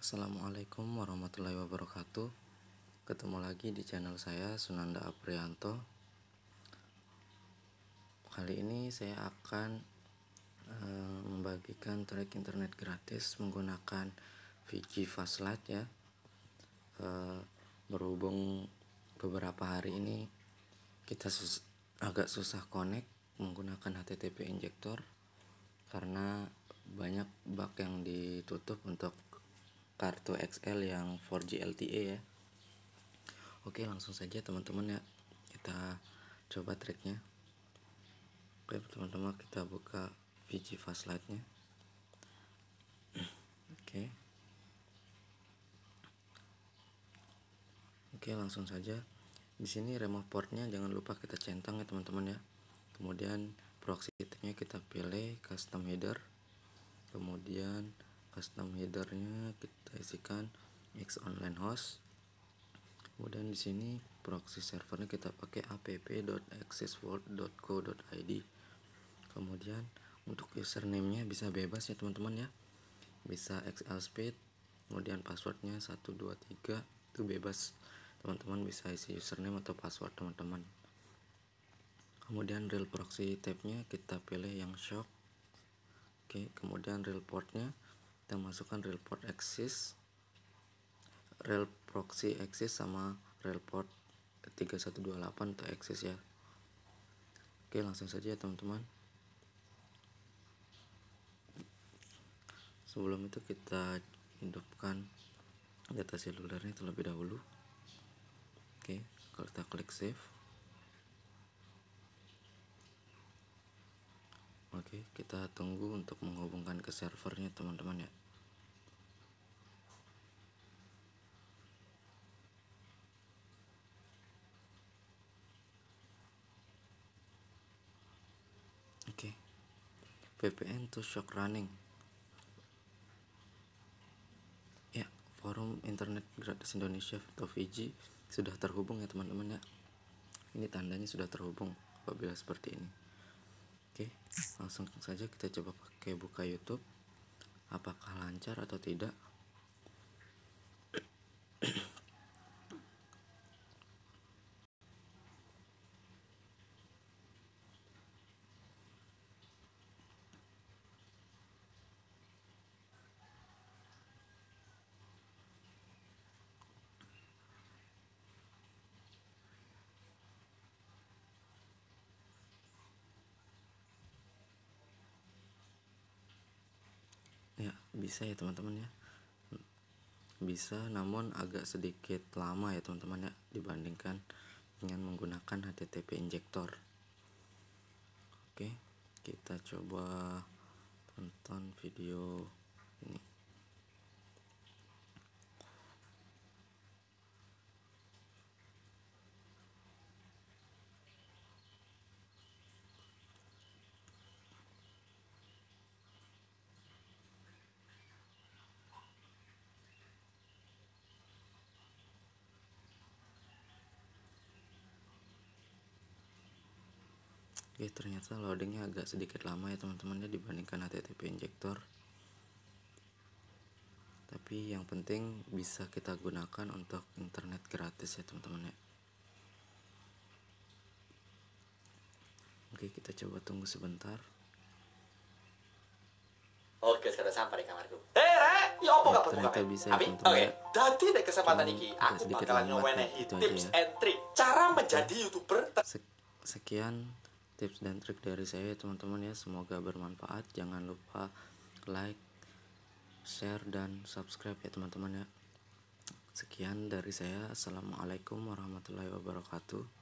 Assalamualaikum warahmatullahi wabarakatuh Ketemu lagi di channel saya Sunanda Aprianto Kali ini saya akan e, membagikan track internet gratis menggunakan VG Fastlight ya e, Berhubung beberapa hari ini kita sus agak susah connect menggunakan HTTP injector karena banyak bug yang ditutup untuk kartu XL yang 4G LTE ya oke langsung saja teman-teman ya kita coba tracknya oke teman-teman kita buka VG Fastlight nya oke oke langsung saja di sini remote portnya jangan lupa kita centang ya teman-teman ya kemudian proxy nya kita pilih custom header kemudian custom headernya kita isikan X online host kemudian di sini proxy servernya kita pakai app.accessworld.co.id kemudian untuk username-nya bisa bebas ya teman-teman ya bisa xl speed kemudian passwordnya 123 itu bebas teman-teman bisa isi username atau password teman-teman kemudian real proxy type-nya kita pilih yang shock oke kemudian real port-nya kita masukkan real port axis rel proxy axis sama rel port 3128 untuk axis ya oke langsung saja ya, teman-teman sebelum itu kita hidupkan data selulernya terlebih dahulu oke kalau kita klik save Oke, kita tunggu untuk menghubungkan ke servernya teman-teman ya. Oke. VPN to shock running. Ya, forum internet gratis Indonesia atau VG sudah terhubung ya teman-teman ya. Ini tandanya sudah terhubung apabila seperti ini. Oke, langsung saja kita coba pakai buka YouTube. Apakah lancar atau tidak? bisa ya teman-teman ya bisa namun agak sedikit lama ya teman-teman ya dibandingkan dengan menggunakan HTTP injector oke kita coba tonton video ini Oke ternyata loadingnya agak sedikit lama ya teman-teman ya dibandingkan HTTP injector tapi yang penting bisa kita gunakan untuk internet gratis ya teman-teman ya Oke kita coba tunggu sebentar Oke sekarang sampai di kamarku Eh Re, ya apa gak ternyata bisa ya teman-teman Oke, ya. jadi deh kesempatan ya, ini aku bakalan ngewenehi tips ya. and trick cara menjadi youtuber Sekian tips dan trik dari saya teman-teman ya semoga bermanfaat jangan lupa like share dan subscribe ya teman-teman ya sekian dari saya assalamualaikum warahmatullahi wabarakatuh